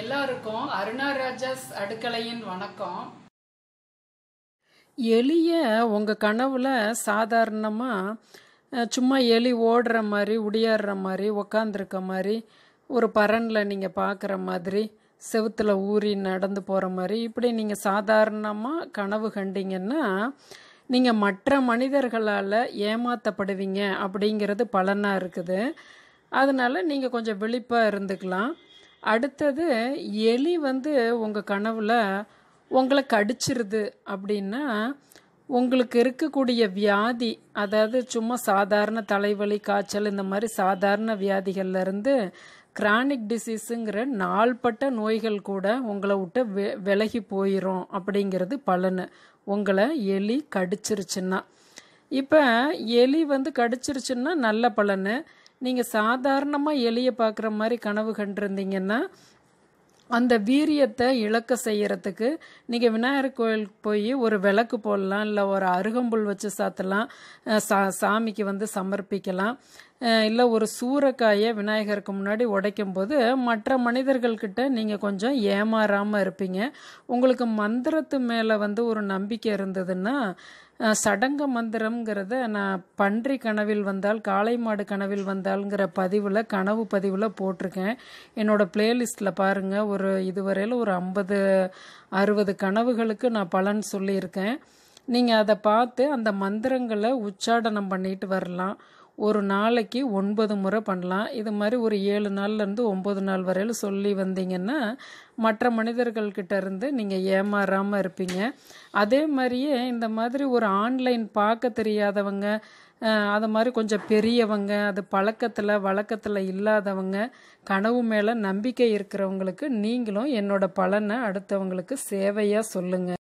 எல்லாருக்கும் அருணா ராஜாஸ் அடுக்கலையின் வணக்கம் எலிய உங்க கனவுல சாதாரணமா சும்மா எலி ஓடுற மாதிரி உடியாடுற மாதிரி உக்காந்துருக்க மாதிரி ஒரு பரனில் நீங்கள் பார்க்குற மாதிரி செவுத்தில் ஊறி நடந்து போகிற மாதிரி இப்படி நீங்கள் சாதாரணமாக கனவு கண்டிங்கன்னா நீங்கள் மற்ற மனிதர்களால் ஏமாத்தப்படுவீங்க அப்படிங்கிறது பலனாக இருக்குது அதனால் நீங்கள் கொஞ்சம் விழிப்பாக இருந்துக்கலாம் அடுத்தது எலி வந்து உங்கள் கனவில் உங்களை கடிச்சிருது அப்படின்னா உங்களுக்கு இருக்கக்கூடிய வியாதி அதாவது சும்மா சாதாரண தலைவலி காய்ச்சல் இந்த மாதிரி சாதாரண வியாதிகள்லேருந்து கிரானிக் டிசீஸுங்கிற நாள்பட்ட நோய்கள் கூட உங்களை விட்டு வெ விலகி போயிடும் அப்படிங்கிறது பலனு உங்களை எலி கடிச்சிருச்சுன்னா இப்போ எலி வந்து கடிச்சிருச்சுன்னா நல்ல பலனு நீங்கள் சாதாரணமாக எளிய பார்க்குற மாதிரி கனவு கண்டிருந்தீங்கன்னா அந்த வீரியத்தை இழக்க செய்யறதுக்கு நீங்கள் விநாயகர் கோயிலுக்கு போய் ஒரு விளக்கு போடலாம் இல்லை ஒரு அருகம்புல் வச்சு சாத்தலாம் சா சாமிக்கு வந்து சமர்ப்பிக்கலாம் இல்லை ஒரு சூறைக்காயை விநாயகருக்கு முன்னாடி உடைக்கும் போது மற்ற மனிதர்கள்கிட்ட நீங்கள் கொஞ்சம் ஏமாறாமல் இருப்பீங்க உங்களுக்கு மந்திரத்து மேலே வந்து ஒரு நம்பிக்கை இருந்ததுன்னா சடங்க மந்திரம்ங்கிறத நான் பன்றி கனவில் வந்தால் காளை மாடு கனவில் வந்தால்ங்கிற பதிவில் கனவு பதிவில் போட்டிருக்கேன் என்னோடய ப்ளேலிஸ்ட்டில் பாருங்கள் ஒரு இதுவரையில் ஒரு ஐம்பது அறுபது கனவுகளுக்கு நான் பலன் சொல்லியிருக்கேன் நீங்கள் அதை பார்த்து அந்த மந்திரங்களை உச்சாடனம் பண்ணிட்டு வரலாம் ஒரு நாளைக்கு ஒன்பது முறை பண்ணலாம் இது மாதிரி ஒரு ஏழு நாள்லேருந்து ஒம்பது நாள் வரையில் சொல்லி வந்தீங்கன்னா மற்ற மனிதர்கள்கிட்ட இருந்து நீங்கள் ஏமாறாமல் இருப்பீங்க அதே மாதிரியே இந்த மாதிரி ஒரு ஆன்லைன் பார்க்க தெரியாதவங்க அது மாதிரி கொஞ்சம் பெரியவங்க அது பழக்கத்தில் வழக்கத்தில் இல்லாதவங்க கனவு மேலே நம்பிக்கை இருக்கிறவங்களுக்கு நீங்களும் என்னோட பலனை அடுத்தவங்களுக்கு சேவையாக சொல்லுங்கள்